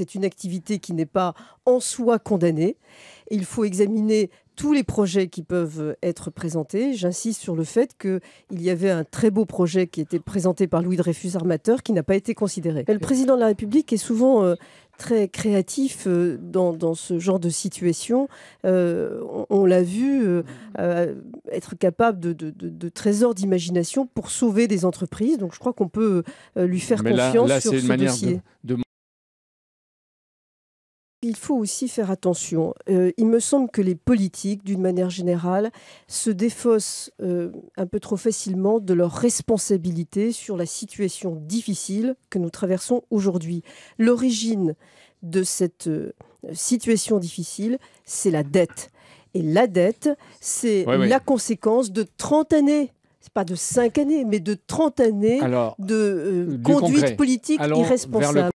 C'est une activité qui n'est pas en soi condamnée. Il faut examiner tous les projets qui peuvent être présentés. J'insiste sur le fait qu'il y avait un très beau projet qui était présenté par Louis Dreyfus Armateur qui n'a pas été considéré. Le euh, président de la République est souvent euh, très créatif euh, dans, ce genre de situation. on, l'a vu être capable de, trésors d'imagination pour sauver des entreprises. Donc je crois qu'on peut lui faire confiance sur ce dossier il faut aussi faire attention. Euh, il me semble que les politiques, d'une manière générale, se défaussent euh, un peu trop facilement de leurs responsabilités sur la situation difficile que nous traversons aujourd'hui. L'origine de cette euh, situation difficile, c'est la dette. Et la dette, c'est la conséquence de 30 années pas de 5 années, mais de 30 années de conduite politique irresponsable.